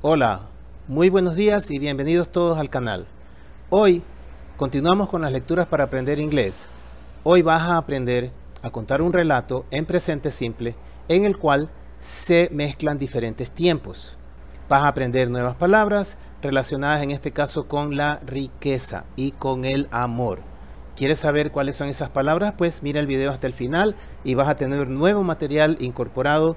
Hola, muy buenos días y bienvenidos todos al canal. Hoy continuamos con las lecturas para aprender inglés. Hoy vas a aprender a contar un relato en presente simple en el cual se mezclan diferentes tiempos. Vas a aprender nuevas palabras relacionadas en este caso con la riqueza y con el amor. ¿Quieres saber cuáles son esas palabras? Pues mira el video hasta el final y vas a tener nuevo material incorporado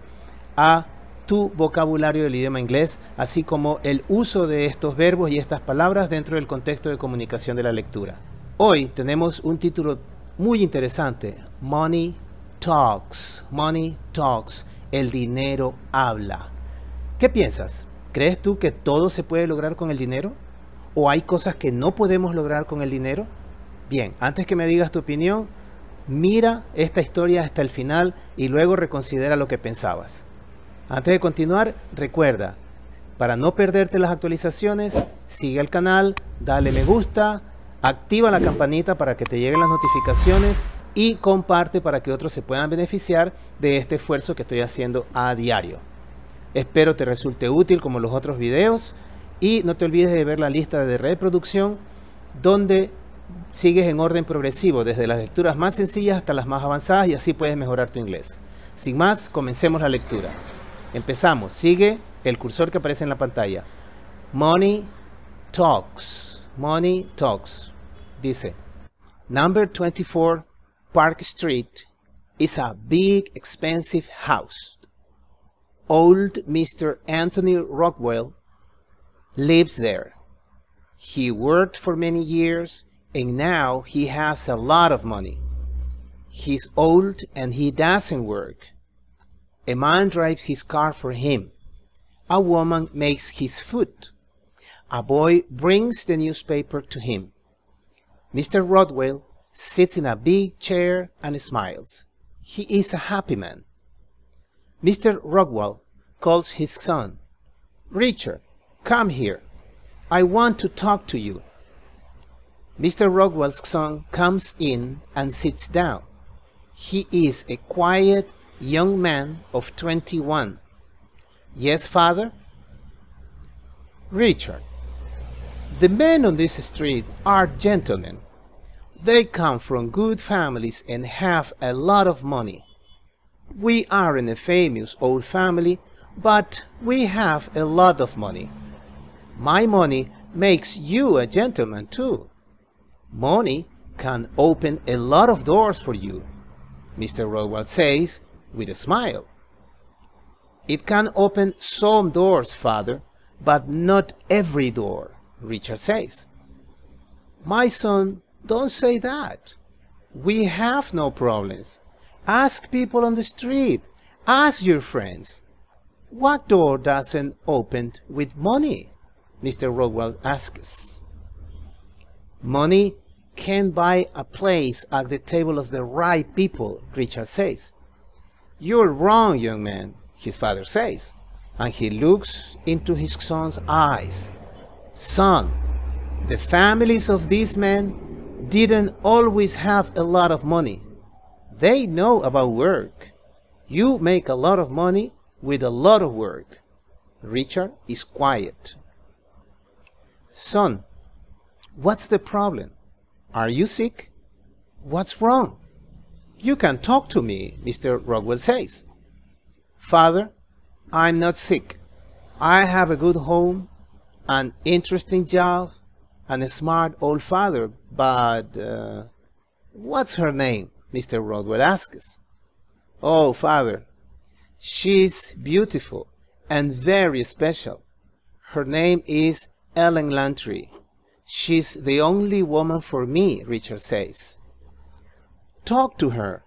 a tu vocabulario del idioma inglés, así como el uso de estos verbos y estas palabras dentro del contexto de comunicación de la lectura. Hoy tenemos un título muy interesante, Money Talks, Money Talks, el dinero habla. ¿Qué piensas? ¿Crees tú que todo se puede lograr con el dinero? ¿O hay cosas que no podemos lograr con el dinero? Bien, antes que me digas tu opinión, mira esta historia hasta el final y luego reconsidera lo que pensabas. Antes de continuar, recuerda, para no perderte las actualizaciones, sigue el canal, dale me gusta, activa la campanita para que te lleguen las notificaciones y comparte para que otros se puedan beneficiar de este esfuerzo que estoy haciendo a diario. Espero te resulte útil como los otros videos y no te olvides de ver la lista de reproducción donde sigues en orden progresivo desde las lecturas más sencillas hasta las más avanzadas y así puedes mejorar tu inglés. Sin más, comencemos la lectura. Empezamos. Sigue el cursor que aparece en la pantalla. Money Talks. Money Talks. Dice, Number 24 Park Street is a big expensive house. Old Mr. Anthony Rockwell lives there. He worked for many years and now he has a lot of money. He's old and he doesn't work. A man drives his car for him. A woman makes his food. A boy brings the newspaper to him. Mr. Rodwell sits in a big chair and smiles. He is a happy man. Mr. Rodwell calls his son. Richard, come here. I want to talk to you. Mr. Rodwell's son comes in and sits down. He is a quiet young man of 21. Yes, father? Richard, the men on this street are gentlemen. They come from good families and have a lot of money. We are in a famous old family, but we have a lot of money. My money makes you a gentleman too. Money can open a lot of doors for you, Mr. Rowell says, with a smile. It can open some doors, father, but not every door, Richard says. My son, don't say that. We have no problems. Ask people on the street. Ask your friends. What door doesn't open with money? Mr. Rockwell asks. Money can buy a place at the table of the right people, Richard says. You're wrong, young man, his father says, and he looks into his son's eyes. Son, the families of these men didn't always have a lot of money. They know about work. You make a lot of money with a lot of work. Richard is quiet. Son, what's the problem? Are you sick? What's wrong? You can talk to me, Mr. Rockwell says. Father, I'm not sick. I have a good home, an interesting job, and a smart old father, but uh, what's her name? Mr. Rodwell asks. Oh, father, she's beautiful and very special. Her name is Ellen Lantry. She's the only woman for me, Richard says talk to her,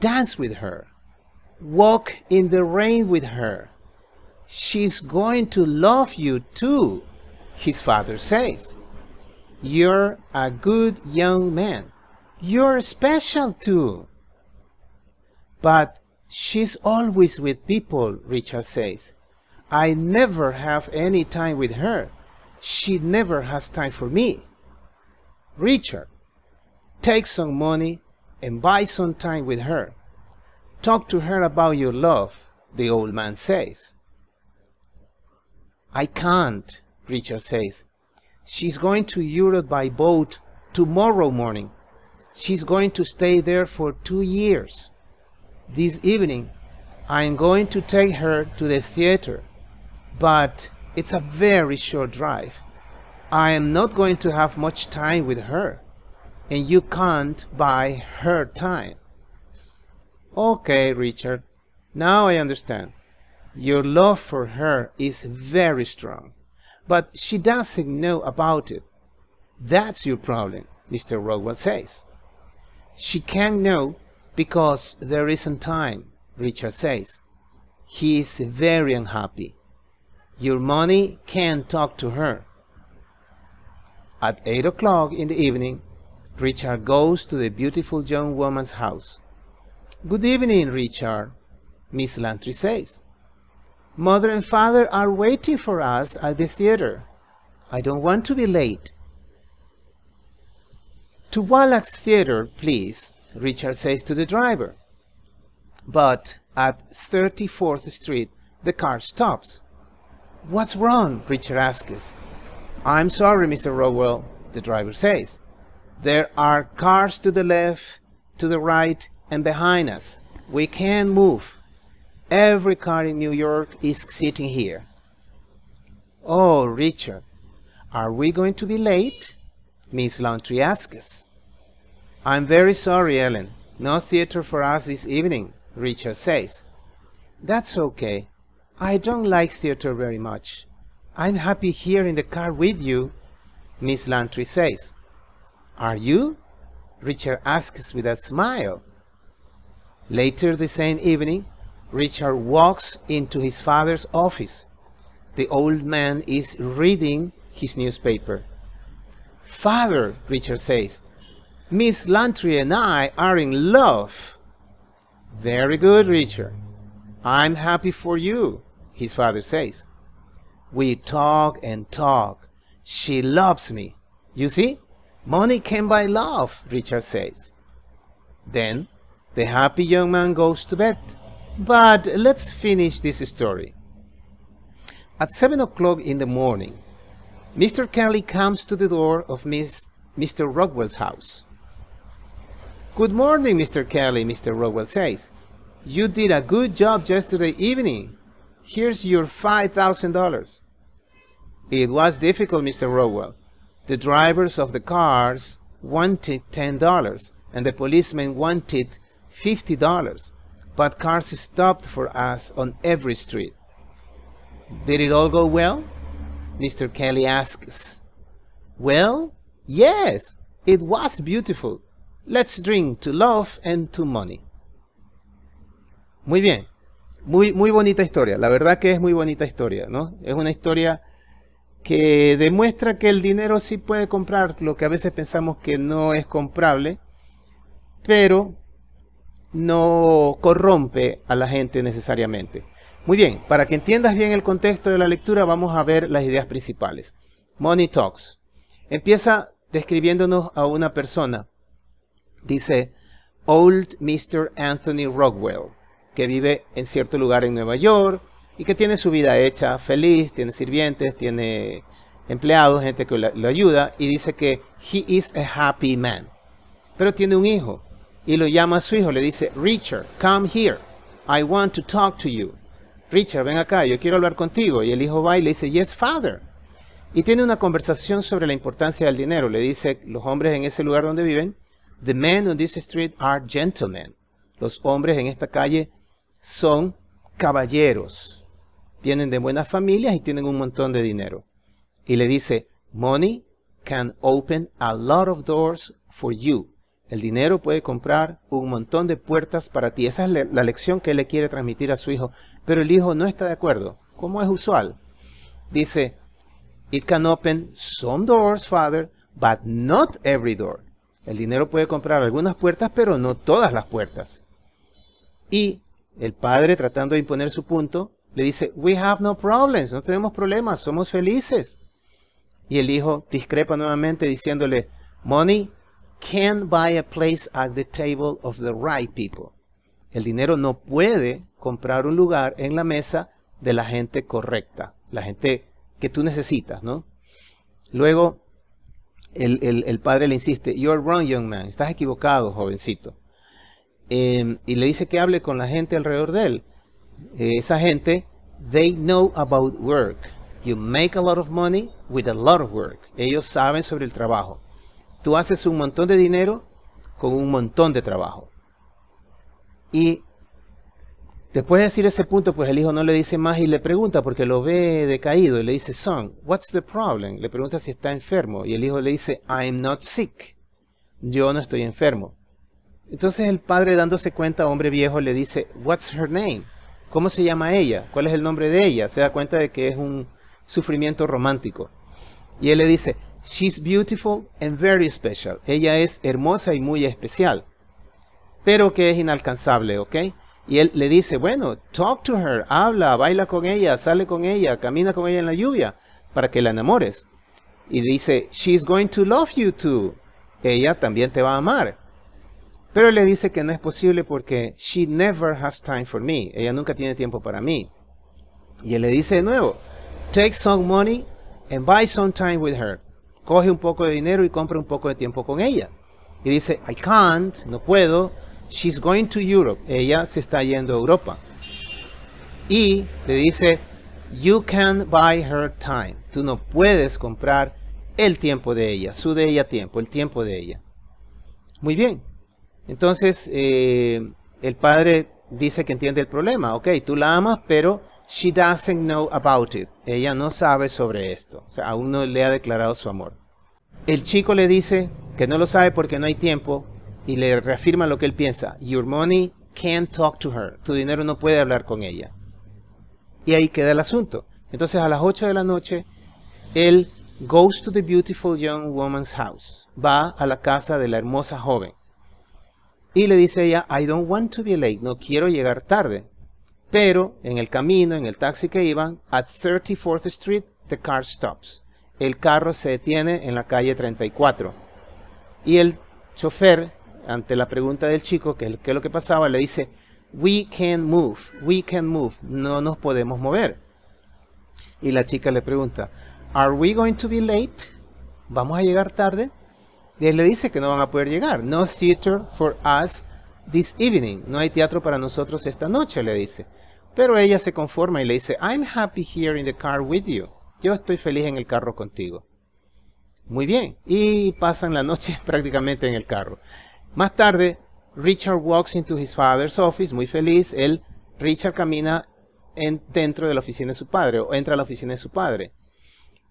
dance with her, walk in the rain with her. She's going to love you too, his father says. You're a good young man. You're special too. But she's always with people, Richard says. I never have any time with her. She never has time for me. Richard, take some money and buy some time with her. Talk to her about your love, the old man says. I can't, Richard says. She's going to Europe by boat tomorrow morning. She's going to stay there for two years. This evening, I'm going to take her to the theater, but it's a very short drive. I am not going to have much time with her and you can't buy her time. Okay, Richard, now I understand. Your love for her is very strong, but she doesn't know about it. That's your problem, Mr. Rockwell says. She can't know because there isn't time, Richard says. He is very unhappy. Your money can't talk to her. At 8 o'clock in the evening, Richard goes to the beautiful young woman's house. Good evening, Richard, Miss Lantry says. Mother and father are waiting for us at the theater. I don't want to be late. To Wallach's Theater, please, Richard says to the driver. But at 34th Street, the car stops. What's wrong? Richard asks. I'm sorry, Mr. Rowell, the driver says. There are cars to the left, to the right, and behind us. We can move. Every car in New York is sitting here. Oh, Richard, are we going to be late? Miss Lantry asks us. I'm very sorry, Ellen. No theater for us this evening, Richard says. That's okay. I don't like theater very much. I'm happy here in the car with you, Miss Lantry says. Are you? Richard asks with a smile. Later the same evening, Richard walks into his father's office. The old man is reading his newspaper. Father, Richard says, Miss Lantry and I are in love. Very good, Richard. I'm happy for you, his father says. We talk and talk. She loves me. You see? Money came by love, Richard says. Then the happy young man goes to bed. But let's finish this story. At 7 o'clock in the morning, Mr. Kelly comes to the door of Miss, Mr. Rockwell's house. Good morning, Mr. Kelly, Mr. Rockwell says. You did a good job yesterday evening. Here's your $5,000. It was difficult, Mr. Rockwell. The drivers of the cars wanted $10 and the policemen wanted $50, but cars stopped for us on every street. Did it all go well? Mr. Kelly asks. Well, yes, it was beautiful. Let's drink to love and to money. Muy bien. Muy, muy bonita historia. La verdad que es muy bonita historia, ¿no? Es una historia que demuestra que el dinero sí puede comprar lo que a veces pensamos que no es comprable, pero no corrompe a la gente necesariamente. Muy bien, para que entiendas bien el contexto de la lectura vamos a ver las ideas principales. Money Talks. Empieza describiéndonos a una persona. Dice Old Mr. Anthony Rockwell, que vive en cierto lugar en Nueva York, y que tiene su vida hecha feliz, tiene sirvientes, tiene empleados, gente que lo ayuda, y dice que he is a happy man. Pero tiene un hijo y lo llama a su hijo, le dice, Richard, come here, I want to talk to you. Richard, ven acá, yo quiero hablar contigo. Y el hijo va y le dice, yes, father. Y tiene una conversación sobre la importancia del dinero. Le dice, los hombres en ese lugar donde viven, the men on this street are gentlemen. Los hombres en esta calle son caballeros vienen de buenas familias y tienen un montón de dinero. Y le dice, money can open a lot of doors for you. El dinero puede comprar un montón de puertas para ti. Esa es la lección que él le quiere transmitir a su hijo. Pero el hijo no está de acuerdo, como es usual. Dice, it can open some doors, father, but not every door. El dinero puede comprar algunas puertas, pero no todas las puertas. Y el padre, tratando de imponer su punto, le dice, we have no problems, no tenemos problemas, somos felices. Y el hijo discrepa nuevamente diciéndole, money can buy a place at the table of the right people. El dinero no puede comprar un lugar en la mesa de la gente correcta, la gente que tú necesitas, ¿no? Luego, el, padre le insiste, you're wrong, young man, estás equivocado, jovencito. Em, y le dice que hable con la gente alrededor de él. Eh, esa gente, they know about work. You make a lot of money with a lot of work. Ellos saben sobre el trabajo. Tú haces un montón de dinero con un montón de trabajo. Y después de decir ese punto, pues el hijo no le dice más y le pregunta porque lo ve decaído y le dice, son, what's the problem? Le pregunta si está enfermo y el hijo le dice, I'm not sick. Yo no estoy enfermo. Entonces el padre dándose cuenta, hombre viejo, le dice, what's her name? ¿Cómo se llama ella? ¿Cuál es el nombre de ella? Se da cuenta de que es un sufrimiento romántico. Y él le dice, She's beautiful and very special. Ella es hermosa y muy especial, pero que es inalcanzable, ¿ok? Y él le dice, bueno, talk to her, habla, baila con ella, sale con ella, camina con ella en la lluvia, para que la enamores. Y dice, she's going to love you too. Ella también te va a amar. Pero le dice que no es posible porque she never has time for me. Ella nunca tiene tiempo para mí. Y él le dice de nuevo, take some money and buy some time with her. Coge un poco de dinero y compra un poco de tiempo con ella. Y dice, I can't, no puedo. She's going to Europe. Ella se está yendo a Europa. Y le dice, you can buy her time. Tú no puedes comprar el tiempo de ella, su de ella tiempo, el tiempo de ella. Muy bien. Entonces, eh, el padre dice que entiende el problema. Ok, tú la amas, pero she doesn't know about it. Ella no sabe sobre esto. O sea, aún no le ha declarado su amor. El chico le dice que no lo sabe porque no hay tiempo y le reafirma lo que él piensa. Your money can't talk to her. Tu dinero no puede hablar con ella. Y ahí queda el asunto. Entonces, a las 8 de la noche, él goes to the beautiful young woman's house. Va a la casa de la hermosa joven. Y le dice ella, I don't want to be late, no quiero llegar tarde. Pero en el camino, en el taxi que iban, at 34th Street, the car stops. El carro se detiene en la calle 34. Y el chofer, ante la pregunta del chico, que es lo que pasaba, le dice, we can move, we can move, no nos podemos mover. Y la chica le pregunta, are we going to be late? ¿Vamos a llegar tarde? Y él le dice que no van a poder llegar. No theater for us this evening. No hay teatro para nosotros esta noche, le dice. Pero ella se conforma y le dice, I'm happy here in the car with you. Yo estoy feliz en el carro contigo. Muy bien. Y pasan la noche prácticamente en el carro. Más tarde, Richard walks into his father's office, muy feliz. Él, Richard camina dentro de la oficina de su padre, o entra a la oficina de su padre.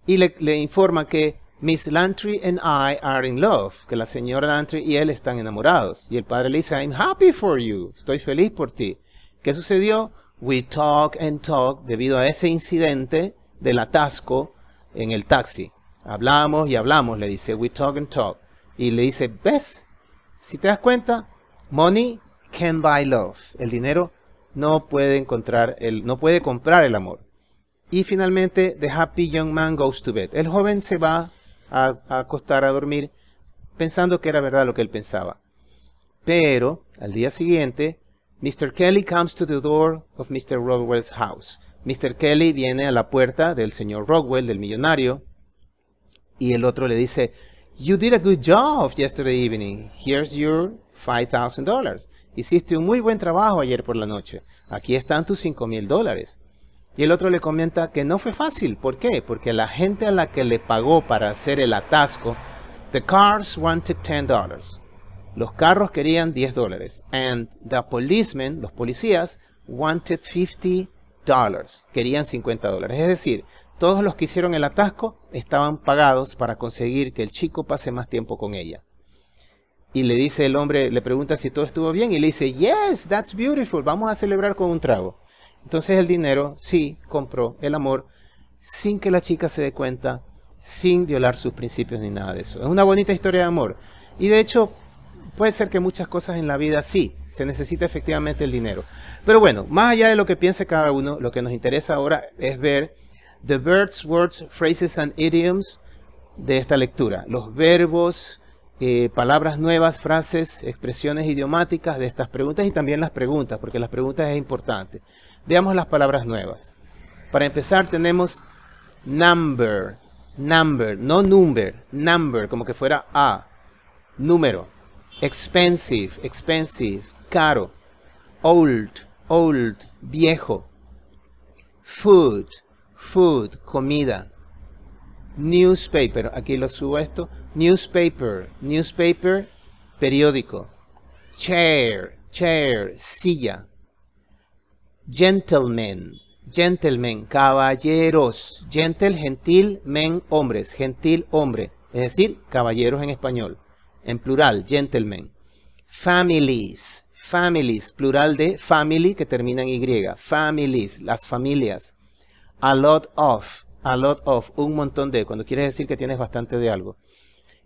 Y le informa que Miss Lantry and I are in love, que la señora Lantry y él están enamorados. Y el padre le dice, I'm happy for you, estoy feliz por ti. ¿Qué sucedió? We talk and talk debido a ese incidente del atasco en el taxi. Hablamos y hablamos, le dice, we talk and talk. Y le dice, ¿ves? Si te das cuenta, money can buy love. El dinero no puede encontrar, el, no puede comprar el amor. Y finalmente, the happy young man goes to bed. El joven se va a, acostar a dormir pensando que era verdad lo que él pensaba. Pero al día siguiente, Mr. Kelly comes to the door of Mr. Rockwell's house. Mr. Kelly viene a la puerta del señor Rockwell, del millonario, y el otro le dice, You did a good job yesterday evening. Here's your $5,000. Hiciste un muy buen trabajo ayer por la noche. Aquí están tus $5,000 dólares. Y el otro le comenta que no fue fácil. ¿Por qué? Porque la gente a la que le pagó para hacer el atasco, the cars wanted dollars, Los carros querían 10 dólares. And the policemen, los policías, wanted 50 Querían 50 dólares. Es decir, todos los que hicieron el atasco estaban pagados para conseguir que el chico pase más tiempo con ella. Y le dice el hombre, le pregunta si todo estuvo bien y le dice, yes, that's beautiful, vamos a celebrar con un trago. Entonces el dinero sí compró el amor sin que la chica se dé cuenta, sin violar sus principios ni nada de eso. Es una bonita historia de amor. Y de hecho, puede ser que muchas cosas en la vida sí, se necesita efectivamente el dinero. Pero bueno, más allá de lo que piense cada uno, lo que nos interesa ahora es ver The Birds, Words, Phrases and Idioms de esta lectura. Los verbos, eh, palabras nuevas, frases, expresiones idiomáticas de estas preguntas y también las preguntas, porque las preguntas es importante. Veamos las palabras nuevas. Para empezar tenemos number, number, no number, number, como que fuera A. Número. Expensive, expensive, caro. Old, old, viejo. Food, food, comida. Newspaper, aquí lo subo esto. Newspaper, newspaper, periódico. Chair, chair, silla gentlemen, gentlemen, caballeros, gentle, gentil, men, hombres, gentil, hombre, es decir, caballeros en español, en plural, gentlemen. Families, families, plural de family que termina en Y, families, las familias. A lot of, a lot of, un montón de, cuando quieres decir que tienes bastante de algo.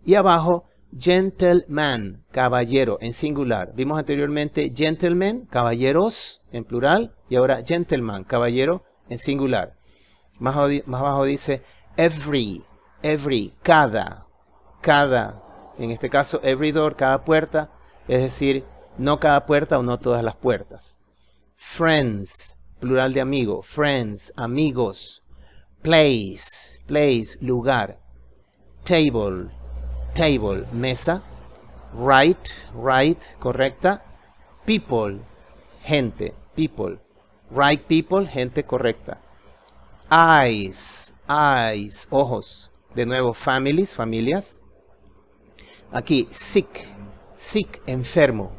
Y abajo, gentleman, caballero, en singular. Vimos anteriormente gentleman caballeros, en plural, y ahora gentleman, caballero, en singular. Más, más abajo dice every, every, cada, cada. En este caso, every door, cada puerta, es decir, no cada puerta o no todas las puertas. Friends, plural de amigo, friends, amigos. Place, place, lugar. Table, table, mesa, right, right, correcta, people, gente, people, right people, gente correcta, eyes, eyes, ojos, de nuevo families, familias, aquí sick, sick, enfermo,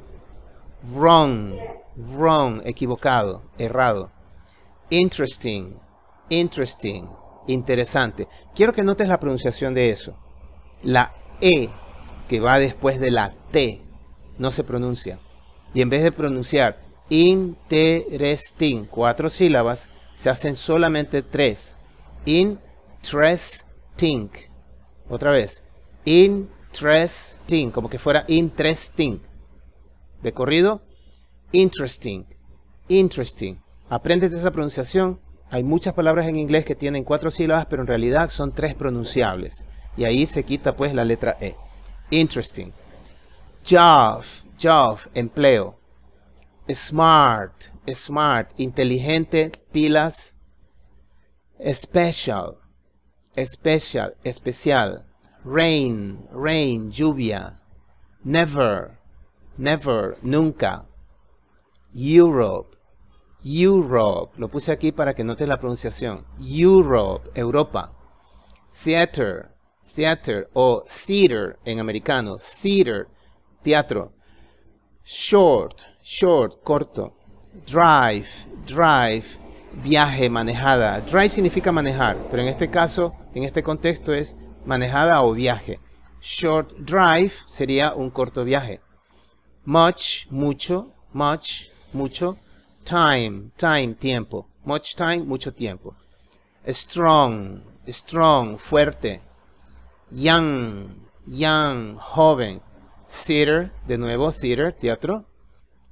wrong, wrong, equivocado, errado, interesting, interesting, interesante. Quiero que notes la pronunciación de eso. La e que va después de la T no se pronuncia. Y en vez de pronunciar interesting, cuatro sílabas, se hacen solamente tres. in Interesting. Otra vez. Interesting, como que fuera interesting. De corrido, interesting, interesting. Aprendes esa pronunciación. Hay muchas palabras en inglés que tienen cuatro sílabas, pero en realidad son tres pronunciables. Y ahí se quita pues la letra E. Interesting. Job, job, empleo. Smart, smart, inteligente, pilas. Special, special, especial. Rain, rain, lluvia. Never, never, nunca. Europe, Europe. Lo puse aquí para que notes la pronunciación. Europe, Europa. Theater, theater o theater en americano, theater, teatro. Short, short, corto. Drive, drive, viaje, manejada. Drive significa manejar, pero en este caso, en este contexto es manejada o viaje. Short drive sería un corto viaje. Much, mucho, much, mucho. Time, time, tiempo. Much time, mucho tiempo. Strong, strong, fuerte, young, young, joven. Theater, de nuevo, theater, teatro.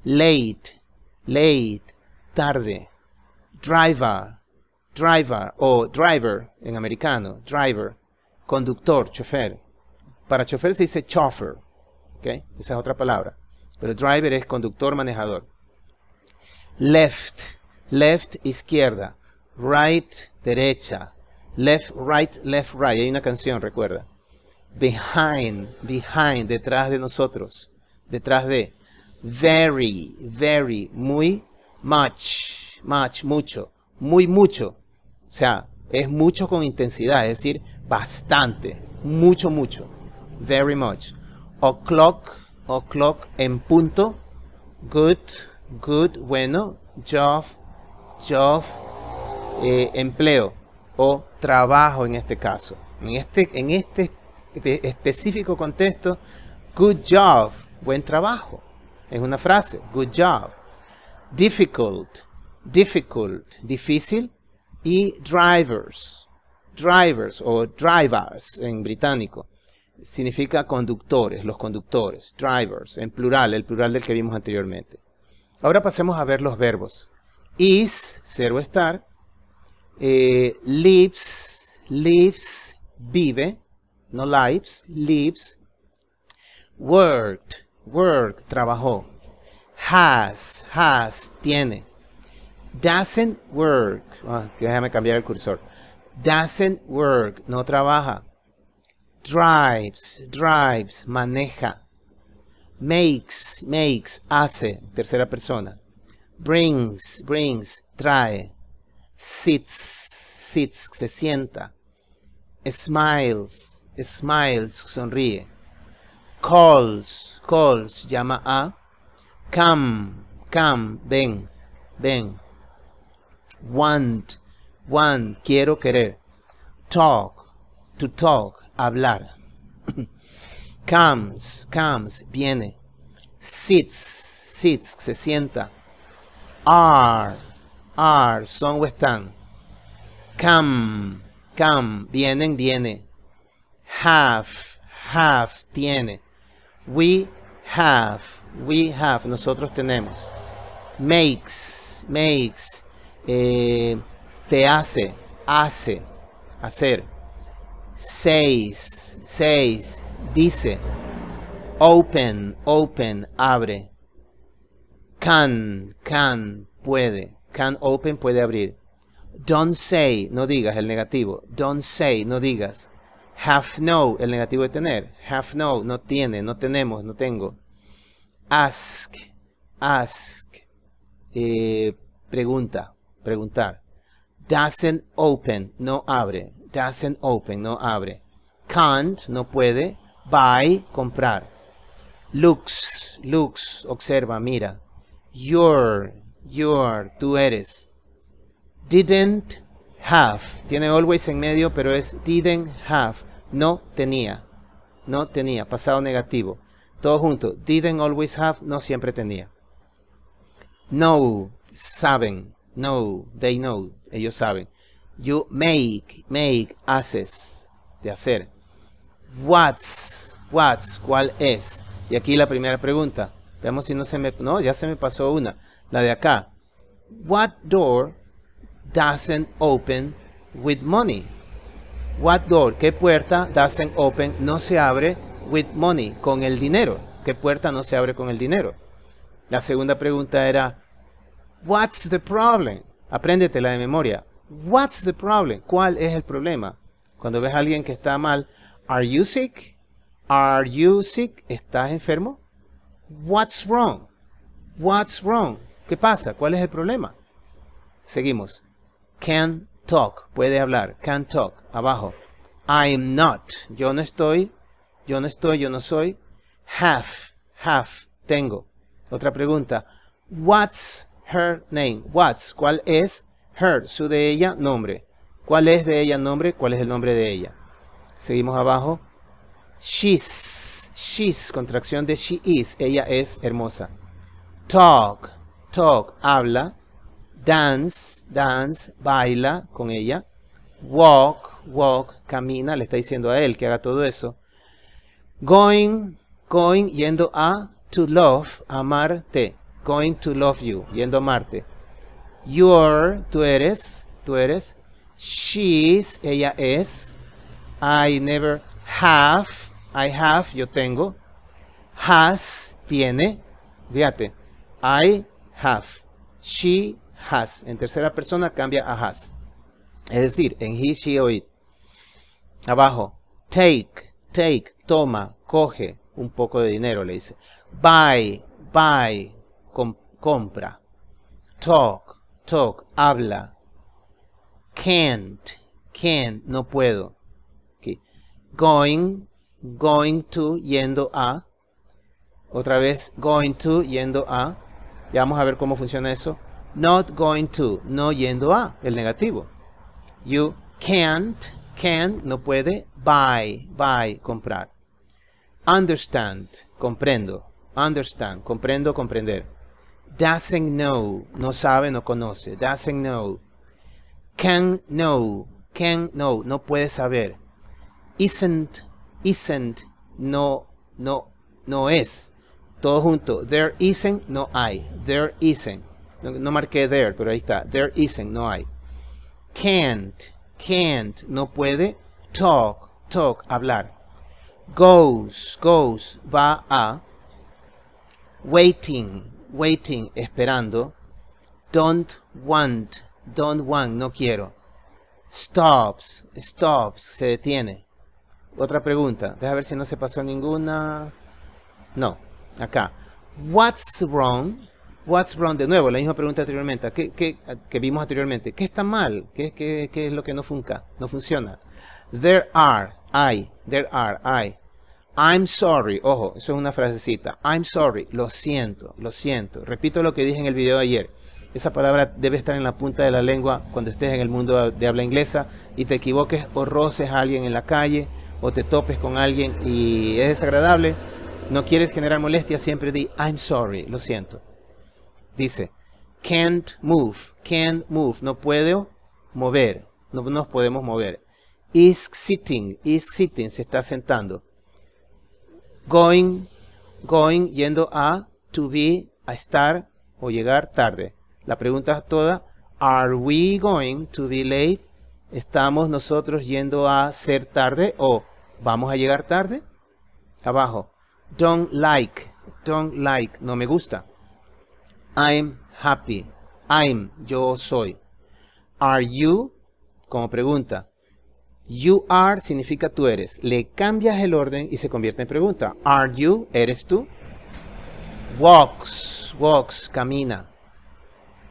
Late, late, tarde. Driver, driver o driver en americano, driver, conductor, chofer. Para chofer se dice chofer, ¿okay? Esa es otra palabra. Pero driver es conductor, manejador. Left, left, izquierda. Right, derecha. Left, right, left, right. Hay una canción, recuerda. Behind, behind, detrás de nosotros. Detrás de. Very, very, muy, much, much, mucho. Muy mucho. O sea, es mucho con intensidad, es decir, bastante. Mucho, mucho. Very much. O'clock, clock, en punto. Good, good, bueno. Job, job, eh, empleo. O trabajo en este caso. En este, en este específico contexto, good job, buen trabajo. Es una frase, good job. Difficult, difficult, difícil. Y drivers, drivers o drivers en británico. Significa conductores, los conductores, drivers, en plural, el plural del que vimos anteriormente. Ahora pasemos a ver los verbos. Is, ser o estar, eh, lives, lives, vive, no lives, lives, worked, work trabajó, has, has, tiene, doesn't work, ah, déjame cambiar el cursor, doesn't work, no trabaja, drives, drives, maneja, makes, makes, hace, tercera persona, brings, brings, trae, sits, sits, se sienta. Smiles, smiles, sonríe. Calls, calls, llama a. Come, come, ven, ven. Want, want, quiero querer. Talk, to talk, hablar. comes, comes, viene. Sits, sits, se sienta. Are, are, son o están. Come, come, vienen, viene. Have, have, tiene. We have, we have, nosotros tenemos. Makes, makes, eh, te hace, hace, hacer. Says, says, dice. Open, open, abre. Can, can, puede can open puede abrir. Don't say, no digas el negativo. Don't say, no digas. Have no, el negativo de tener. Have no, no tiene, no tenemos, no tengo. Ask, ask, eh, pregunta, preguntar. Doesn't open, no abre. Doesn't open, no abre. Can't, no puede. Buy, comprar. Looks, looks, observa, mira. Your, you are, tú eres. Didn't have, tiene always en medio, pero es didn't have, no tenía, no tenía, pasado negativo. Todo junto, didn't always have, no siempre tenía. No, saben, no, they know, ellos saben. You make, make, haces, de hacer. What's, what's, cuál es. Y aquí la primera pregunta. Veamos si no se me... No, ya se me pasó una. La de acá. What door doesn't open with money? What door? ¿Qué puerta doesn't open? No se abre with money, con el dinero. ¿Qué puerta no se abre con el dinero? La segunda pregunta era, What's the problem? la de memoria. What's the problem? ¿Cuál es el problema? Cuando ves a alguien que está mal, Are you sick? Are you sick? ¿Estás enfermo? What's wrong? What's wrong? ¿Qué pasa? ¿Cuál es el problema? Seguimos. Can talk, puede hablar. Can talk, abajo. I'm not, yo no estoy, yo no estoy, yo no soy. Have, have, tengo. Otra pregunta. What's her name? What's, ¿cuál es? Her, su de ella, nombre. ¿Cuál es de ella nombre? ¿Cuál es el nombre de ella? Seguimos abajo. She's, she's, contracción de she is, ella es hermosa. Talk, talk, habla, dance, dance, baila con ella, walk, walk, camina, le está diciendo a él que haga todo eso, going, going, yendo a, to love, amarte, going to love you, yendo a amarte, you're, tú eres, tú eres, she's, ella es, I never have, I have, yo tengo, has, tiene, fíjate, I have. She has. En tercera persona cambia a has. Es decir, en he, she o it. Abajo. Take, take, toma, coge un poco de dinero, le dice. Buy, buy, compra. Talk, talk, habla. Can't, can't, no puedo. Going, going to, yendo a. Otra vez, going to, yendo a ya vamos a ver cómo funciona eso. Not going to, no yendo a, el negativo. You can't, can, no puede, buy, buy, comprar. Understand, comprendo. Understand, comprendo, comprender. Doesn't know, no sabe, no conoce. Doesn't know. Can know, can know, no puede saber. Isn't, isn't, no, no, no es. Todo junto. There isn't, no hay. There isn't. No, marqué there, pero ahí está. There isn't, no hay. Can't, can't, no puede. Talk, talk, hablar. Goes, goes, va a. Waiting, waiting, esperando. Don't want, don't want, no quiero. Stops, stops, se detiene. Otra pregunta. Deja ver si no se pasó ninguna. No acá. What's wrong? What's wrong? De nuevo, la misma pregunta anteriormente, ¿qué, que vimos anteriormente. ¿Qué está mal? ¿Qué, qué es lo que no, funca, no funciona? There are, I, there are, I. I'm sorry, ojo, eso es una frasecita. I'm sorry, lo siento, lo siento. Repito lo que dije en el video de ayer. Esa palabra debe estar en la punta de la lengua cuando estés en el mundo de habla inglesa y te equivoques o roces a alguien en la calle o te topes con alguien y es desagradable no quieres generar molestia, siempre di I'm sorry, lo siento. Dice, can't move, can't move, no puedo mover, no nos podemos mover. Is sitting, is sitting, se está sentando. Going, going, yendo a, to be, a estar o llegar tarde. La pregunta toda, are we going to be late? ¿Estamos nosotros yendo a ser tarde o vamos a llegar tarde? Abajo, Don't like. Don't like. No me gusta. I'm happy. I'm. Yo soy. Are you? Como pregunta. You are significa tú eres. Le cambias el orden y se convierte en pregunta. Are you? ¿Eres tú? Walks. Walks. Camina.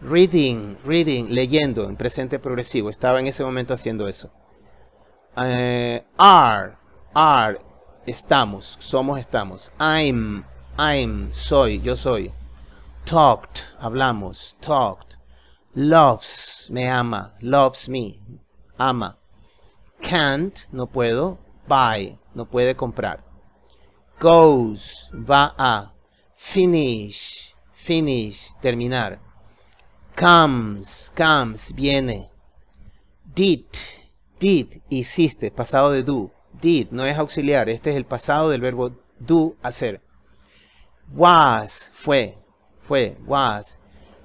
Reading. Reading. Leyendo. En presente progresivo. Estaba en ese momento haciendo eso. Eh, are. Are. Estamos, somos, estamos. I'm, I'm, soy, yo soy. Talked, hablamos, talked. Loves, me ama, loves me, ama. Can't, no puedo. Buy, no puede comprar. Goes, va a. Finish, finish, terminar. Comes, comes, viene. Did, did, hiciste, pasado de do Did no es auxiliar, este es el pasado del verbo do, hacer. Was, fue, fue, was.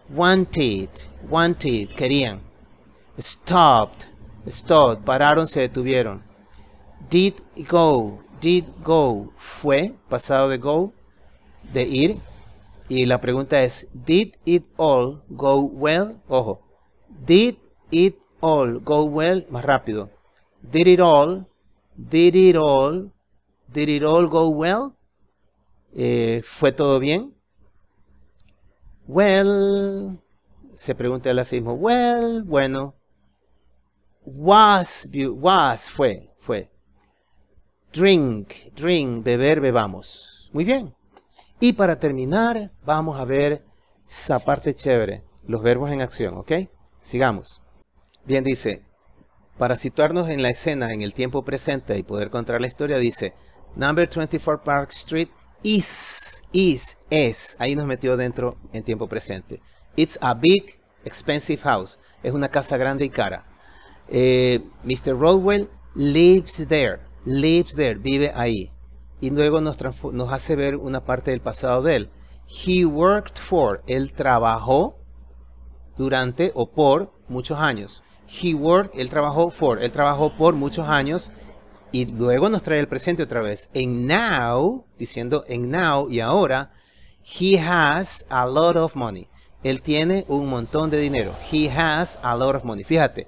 Wanted, wanted, querían. Stopped, stopped, pararon, se detuvieron. Did go, did go, fue, pasado de go, de ir. Y la pregunta es, did it all go well? Ojo, did it all go well? Más rápido. Did it all Did it all, did it all go well? Eh, ¿Fue todo bien? Well, se pregunta el asismo. Well, bueno. Was, was, fue, fue. Drink, drink, beber, bebamos. Muy bien. Y para terminar, vamos a ver esa parte chévere, los verbos en acción, ¿ok? Sigamos. Bien, dice, para situarnos en la escena en el tiempo presente y poder contar la historia, dice, Number 24 Park Street is, is, es, ahí nos metió dentro en tiempo presente. It's a big, expensive house. Es una casa grande y cara. Eh, Mr. Rodwell lives there, lives there, vive ahí. Y luego nos, nos hace ver una parte del pasado de él. He worked for, él trabajó durante o por muchos años. He worked, él trabajó for, él trabajó por muchos años y luego nos trae el presente otra vez. En now, diciendo en now y ahora, he has a lot of money. Él tiene un montón de dinero. He has a lot of money. Fíjate,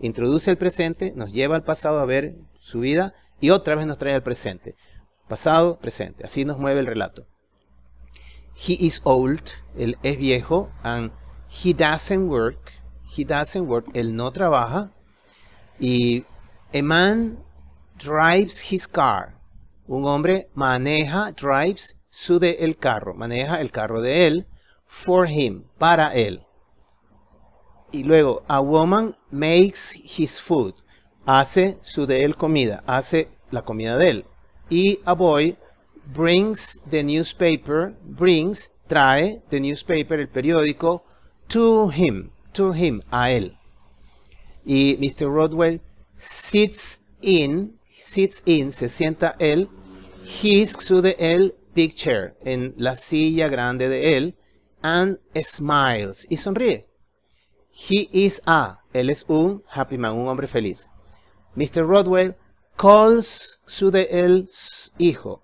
introduce el presente, nos lleva al pasado a ver su vida y otra vez nos trae al presente. Pasado, presente. Así nos mueve el relato. He is old, él es viejo, and he doesn't work, He doesn't work. Él no trabaja. Y a man drives his car. Un hombre maneja, drives, su de el carro. Maneja el carro de él. For him. Para él. Y luego, a woman makes his food. Hace su de él comida. Hace la comida de él. Y a boy brings the newspaper. Brings, trae, the newspaper, el periódico, to him to him, a él. Y Mr. Rodwell sits in, sits in, se sienta él, his, su de él, picture en la silla grande de él, and smiles, y sonríe. He is a, él es un happy man, un hombre feliz. Mr. Rodwell calls su de él hijo,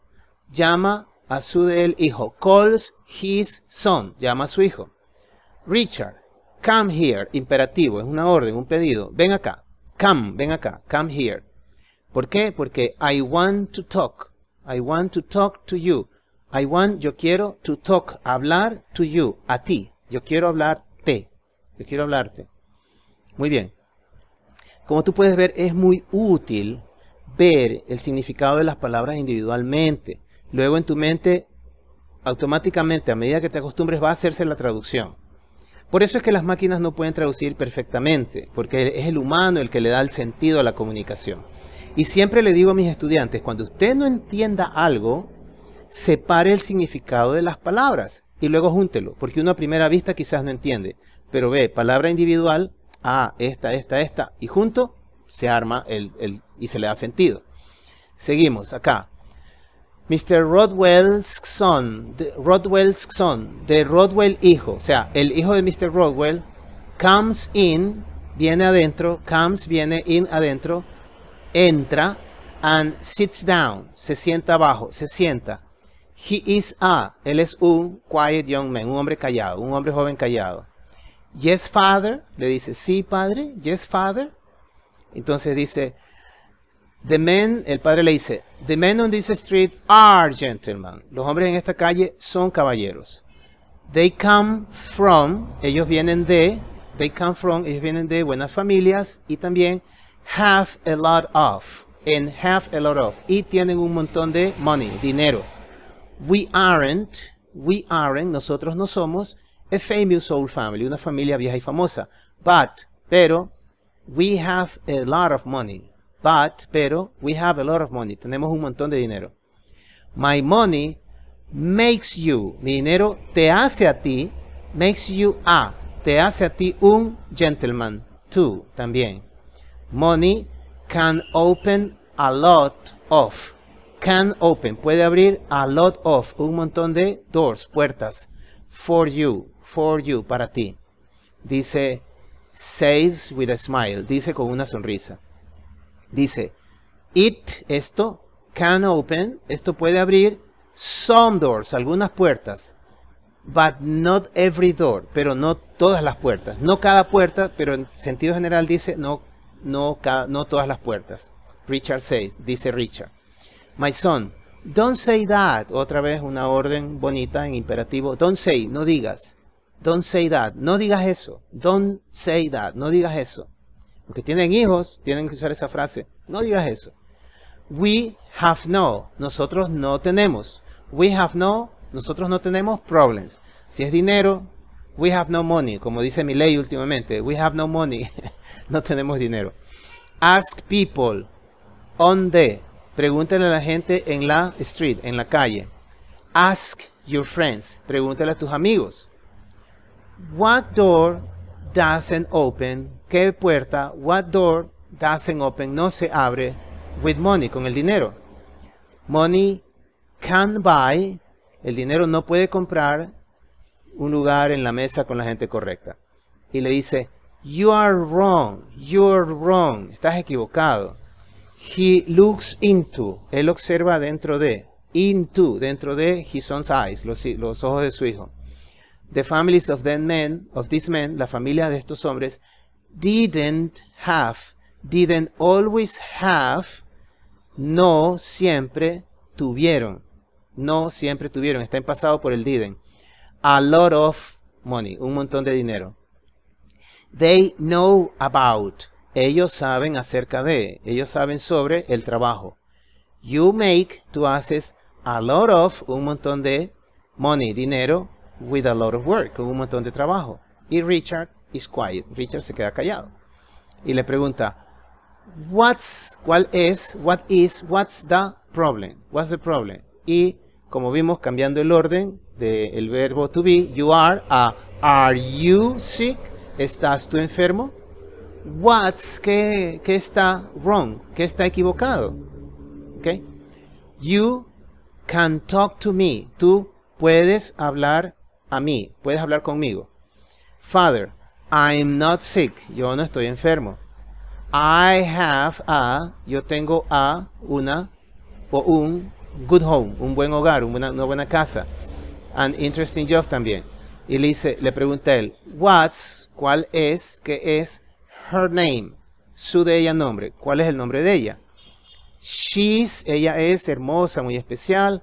llama a su de él hijo, calls his son, llama a su hijo. Richard, Come here, imperativo, es una orden, un pedido. Ven acá. Come, ven acá. Come here. ¿Por qué? Porque I want to talk. I want to talk to you. I want, yo quiero to talk, hablar to you, a ti. Yo quiero hablarte. Yo quiero hablarte. Muy bien. Como tú puedes ver, es muy útil ver el significado de las palabras individualmente. Luego en tu mente, automáticamente, a medida que te acostumbres, va a hacerse la traducción. Por eso es que las máquinas no pueden traducir perfectamente, porque es el humano el que le da el sentido a la comunicación. Y siempre le digo a mis estudiantes, cuando usted no entienda algo, separe el significado de las palabras y luego júntelo, porque uno a primera vista quizás no entiende, pero ve, palabra individual, ah, esta, esta, esta, y junto se arma el, y se le da sentido. Seguimos acá. Mr. Rodwell's son, Rodwell's son, the Rodwell hijo, o sea, el hijo de Mr. Rodwell, comes in, viene adentro, comes, viene in adentro, entra, and sits down, se sienta abajo, se sienta. He is a, él es un quiet young man, un hombre callado, un hombre joven callado. Yes, father, le dice, sí, padre, yes, father. Entonces dice, the man, el padre le dice, The men on this street are gentlemen. Los hombres en esta calle son caballeros. They come from, ellos vienen de, they come from, ellos vienen de buenas familias y también have a lot of, and have a lot of, y tienen un montón de money, dinero. We aren't, we aren't, nosotros no somos a famous old family, una familia vieja y famosa, but, pero, we have a lot of money. But, pero, we have a lot of money. Tenemos un montón de dinero. My money makes you. Mi dinero te hace a ti. Makes you a. Te hace a ti un gentleman. Tú también. Money can open a lot of. Can open. Puede abrir a lot of. Un montón de doors, puertas. For you. For you. Para ti. Dice, says with a smile. Dice con una sonrisa. Dice, it, esto, can open, esto puede abrir some doors, algunas puertas, but not every door, pero no todas las puertas. No cada puerta, pero en sentido general dice no, no, cada, no todas las puertas. Richard says, dice Richard. My son, don't say that. Otra vez una orden bonita en imperativo. Don't say, no digas. Don't say that. No digas eso. Don't say that. No digas eso que tienen hijos, tienen que usar esa frase. No digas eso. We have no. Nosotros no tenemos. We have no. Nosotros no tenemos problems. Si es dinero, we have no money. Como dice mi ley últimamente. We have no money. no tenemos dinero. Ask people. On the. Pregúntale a la gente en la street, en la calle. Ask your friends. Pregúntale a tus amigos. What door doesn't open ¿Qué puerta, what door doesn't open, no se abre with money, con el dinero? Money can buy, el dinero no puede comprar un lugar en la mesa con la gente correcta. Y le dice, you are wrong, you are wrong, estás equivocado. He looks into, él observa dentro de, into, dentro de his son's eyes, los, ojos de su hijo. The families of, men, of these men, La familia de estos hombres, didn't have, didn't always have, no siempre tuvieron, no siempre tuvieron, está en pasado por el didn't. A lot of money, un montón de dinero. They know about, ellos saben acerca de, ellos saben sobre el trabajo. You make, tú haces a lot of, un montón de money, dinero, with a lot of work, un montón de trabajo. Y Richard quiet. Richard se queda callado. Y le pregunta, what's, ¿cuál es, what is, what's the problem? What's the problem? Y como vimos, cambiando el orden del verbo to be, you are a, are you sick? ¿Estás tú enfermo? What's, ¿qué, está wrong? ¿Qué está equivocado? Okay. You can talk to me. Tú puedes hablar a mí, puedes hablar conmigo. Father, I'm not sick. Yo no estoy enfermo. I have a, yo tengo a, una, o un good home, un buen hogar, una, buena casa. An interesting job también. Y le, dice, le pregunta él, what's, cuál es, qué es her name, su de ella nombre, cuál es el nombre de ella. She's, ella es hermosa, muy especial.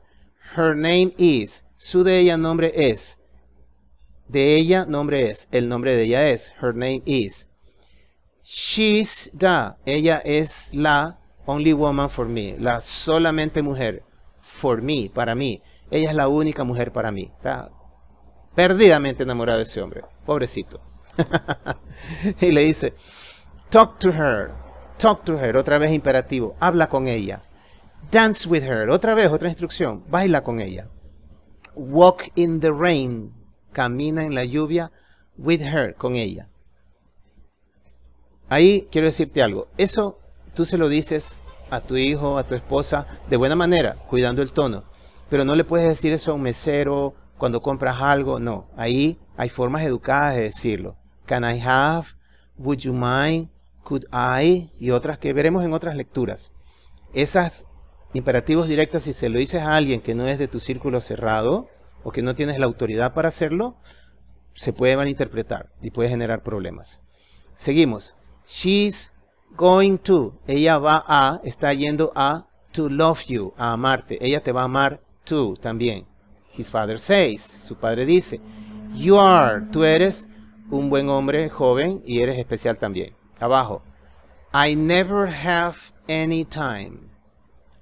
Her name is, su de ella nombre es. De ella nombre es, el nombre de ella es, her name is. She's da. ella es la only woman for me, la solamente mujer for me, para mí. Ella es la única mujer para mí. Está perdidamente enamorado de ese hombre, pobrecito. y le dice, talk to her, talk to her, otra vez imperativo, habla con ella. Dance with her, otra vez, otra instrucción, baila con ella. Walk in the rain, camina en la lluvia with her, con ella. Ahí quiero decirte algo. Eso tú se lo dices a tu hijo, a tu esposa, de buena manera, cuidando el tono. Pero no le puedes decir eso a un mesero cuando compras algo. No, ahí hay formas educadas de decirlo. Can I have? Would you mind? Could I? Y otras que veremos en otras lecturas. Esas imperativos directas, si se lo dices a alguien que no es de tu círculo cerrado, o que no tienes la autoridad para hacerlo, se puede malinterpretar y puede generar problemas. Seguimos. She's going to. Ella va a, está yendo a to love you, a amarte. Ella te va a amar tú también. His father says, su padre dice, you are, tú eres un buen hombre joven y eres especial también. Abajo. I never have any time.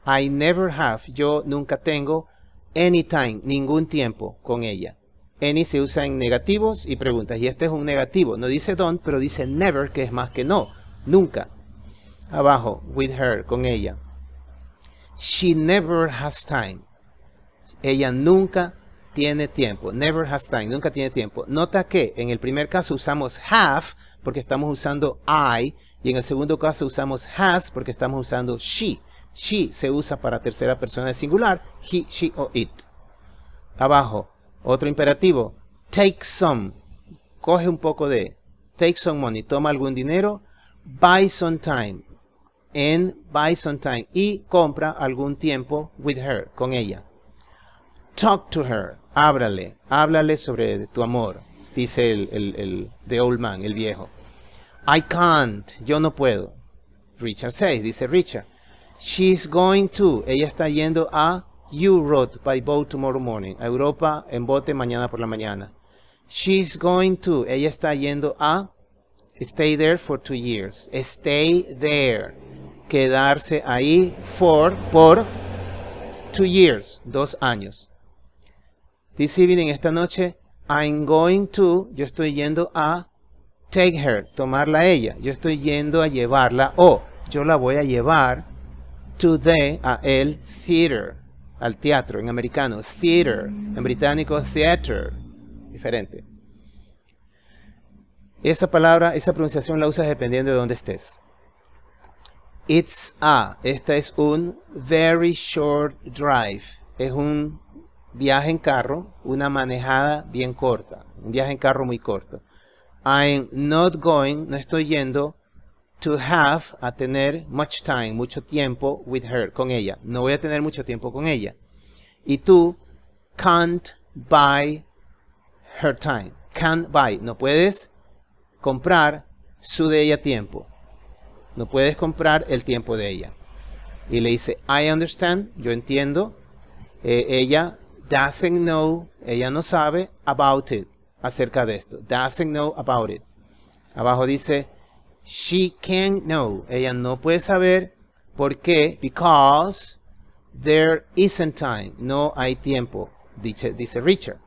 I never have, yo nunca tengo anytime, ningún tiempo con ella. Any se usa en negativos y preguntas. Y este es un negativo. No dice don, pero dice never, que es más que no. Nunca. Abajo, with her, con ella. She never has time. Ella nunca tiene tiempo. Never has time, nunca tiene tiempo. Nota que en el primer caso usamos have porque estamos usando I y en el segundo caso usamos has porque estamos usando she she se usa para tercera persona de singular, he, she o it. Abajo, otro imperativo, take some, coge un poco de, take some money, toma algún dinero, buy some time, and buy some time, y compra algún tiempo with her, con ella. Talk to her, Ábrale. háblale sobre tu amor, dice el, el, el the old man, el viejo. I can't, yo no puedo. Richard says. dice Richard. She's going to. Ella está yendo a Europe by boat tomorrow morning. A Europa en bote mañana por la mañana. She's going to. Ella está yendo a stay there for two years. Stay there. Quedarse ahí for, por two years. Dos años. This evening, esta noche, I'm going to. Yo estoy yendo a take her. Tomarla a ella. Yo estoy yendo a llevarla o yo la voy a llevar Today, a el, theater, al teatro en americano, theater, en británico, theater, diferente. Esa palabra, esa pronunciación la usas dependiendo de dónde estés. It's a, esta es un very short drive, es un viaje en carro, una manejada bien corta, un viaje en carro muy corto. I'm not going, no estoy yendo to have, a tener much time, mucho tiempo with her, con ella. No voy a tener mucho tiempo con ella. Y tú can't buy her time. Can't buy. No puedes comprar su de ella tiempo. No puedes comprar el tiempo de ella. Y le dice, I understand, yo entiendo. Eh, ella doesn't know, ella no sabe about it, acerca de esto. Doesn't know about it. Abajo dice, She can't know. Ella no puede saber por qué. Because there isn't time. No hay tiempo. Dice, Richard.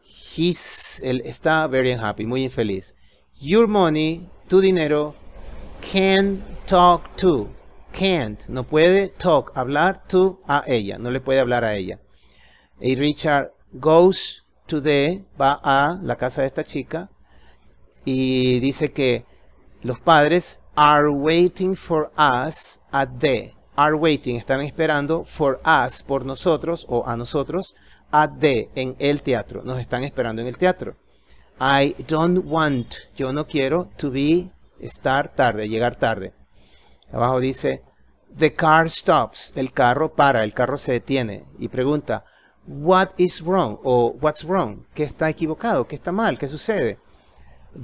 He's, él está very unhappy, muy infeliz. Your money, tu dinero, can't talk to. Can't, no puede talk, hablar to a ella, no le puede hablar a ella. Y Richard goes to the, va a la casa de esta chica y dice que los padres are waiting for us at the are waiting están esperando for us por nosotros o a nosotros at the en el teatro nos están esperando en el teatro I don't want yo no quiero to be estar tarde llegar tarde abajo dice the car stops el carro para el carro se detiene y pregunta what is wrong o what's wrong qué está equivocado qué está mal qué sucede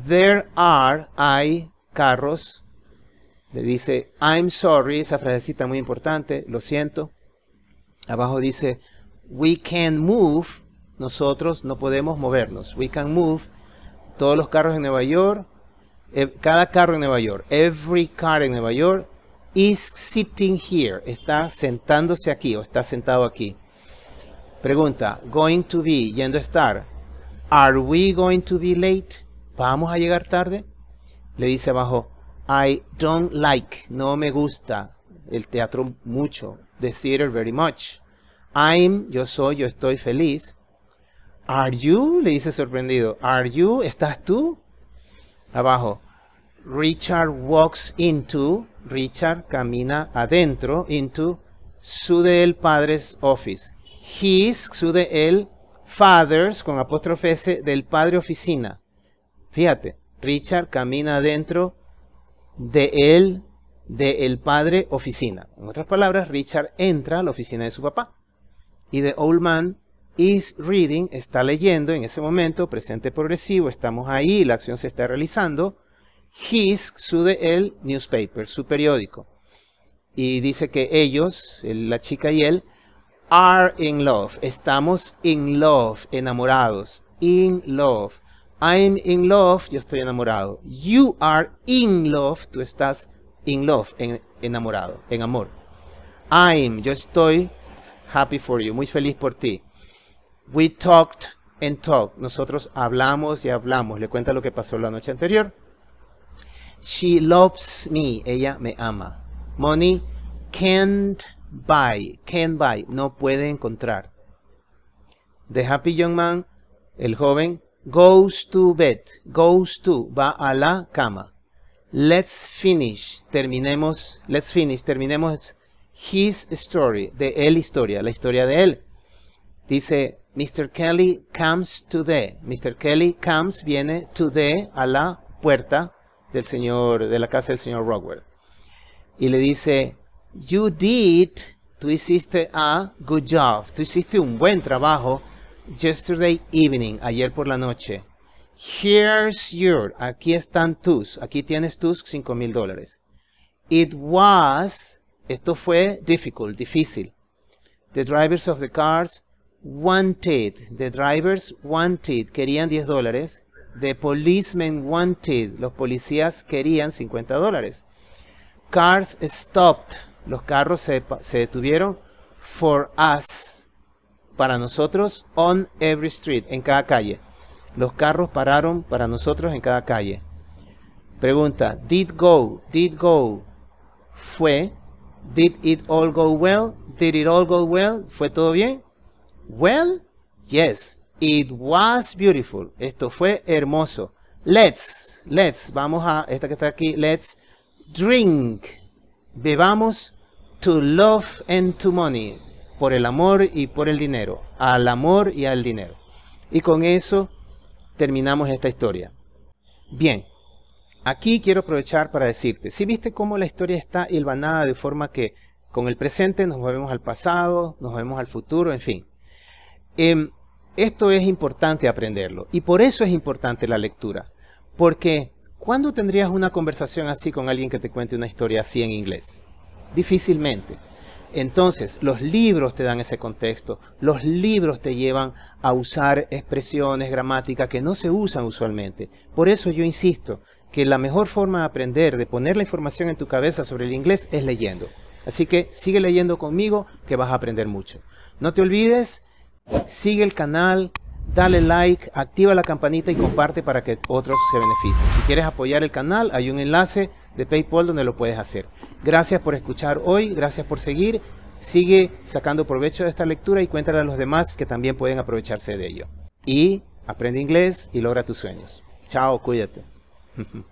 there are I carros, le dice, I'm sorry, esa frasecita muy importante, lo siento. Abajo dice, we can move, nosotros no podemos movernos, we can move. Todos los carros en Nueva York, eh, cada carro en Nueva York, every car in Nueva York is sitting here, está sentándose aquí o está sentado aquí. Pregunta, going to be, yendo a estar, are we going to be late? ¿Vamos a llegar tarde? le dice abajo, I don't like, no me gusta el teatro mucho, the theater very much. I'm, yo soy, yo estoy feliz. Are you? Le dice sorprendido. Are you? ¿Estás tú? Abajo. Richard walks into, Richard camina adentro, into de el Padre's office. His, de el Father's, con apóstrofe S, del Padre Oficina. Fíjate, Richard camina dentro de él, de el padre oficina. En otras palabras, Richard entra a la oficina de su papá. Y The Old Man is reading, está leyendo en ese momento, presente progresivo, estamos ahí, la acción se está realizando. His, su de él, newspaper, su periódico. Y dice que ellos, la chica y él, are in love. Estamos in love, enamorados. In love. I'm in love, yo estoy enamorado. You are in love, tú estás in love, en, enamorado, en amor. I'm, yo estoy happy for you, muy feliz por ti. We talked and talked, nosotros hablamos y hablamos. Le cuenta lo que pasó la noche anterior. She loves me, ella me ama. Money can't buy, can't buy, no puede encontrar. The happy young man, el joven, Goes to bed. Goes to. Va a la cama. Let's finish. Terminemos. Let's finish. Terminemos his story. De él historia. La historia de él. Dice Mr. Kelly comes to the. Mr. Kelly comes viene to the a la puerta del señor de la casa del señor Rockwell. Y le dice, "You did, tú hiciste a good job. Tú hiciste un buen trabajo yesterday evening, ayer por la noche. Here's your, aquí están tus, aquí tienes tus 5 mil dólares. It was, esto fue difficult, difícil. The drivers of the cars wanted, the drivers wanted, querían 10 dólares. The policemen wanted, los policías querían 50 dólares. Cars stopped, los carros se detuvieron for us, para nosotros on every street, en cada calle. Los carros pararon para nosotros en cada calle. Pregunta, did go, did go, fue, did it all go well, did it all go well, fue todo bien? Well, yes, it was beautiful, esto fue hermoso. Let's, let's, vamos a, esta que está aquí, let's drink, bebamos to love and to money, por el amor y por el dinero, al amor y al dinero. Y con eso terminamos esta historia. Bien, aquí quiero aprovechar para decirte, si viste cómo la historia está hilvanada de forma que con el presente nos volvemos al pasado, nos vemos al futuro, en fin. Em, esto es importante aprenderlo y por eso es importante la lectura, porque ¿cuándo tendrías una conversación así con alguien que te cuente una historia así en inglés? Difícilmente. Entonces, los libros te dan ese contexto, los libros te llevan a usar expresiones, gramáticas que no se usan usualmente. Por eso yo insisto que la mejor forma de aprender, de poner la información en tu cabeza sobre el inglés es leyendo. Así que sigue leyendo conmigo que vas a aprender mucho. No te olvides, sigue el canal, dale like, activa la campanita y comparte para que otros se beneficien. Si quieres apoyar el canal, hay un enlace de PayPal donde lo puedes hacer. Gracias por escuchar hoy, gracias por seguir. Sigue sacando provecho de esta lectura y cuéntale a los demás que también pueden aprovecharse de ello. Y aprende inglés y logra tus sueños. Chao, cuídate.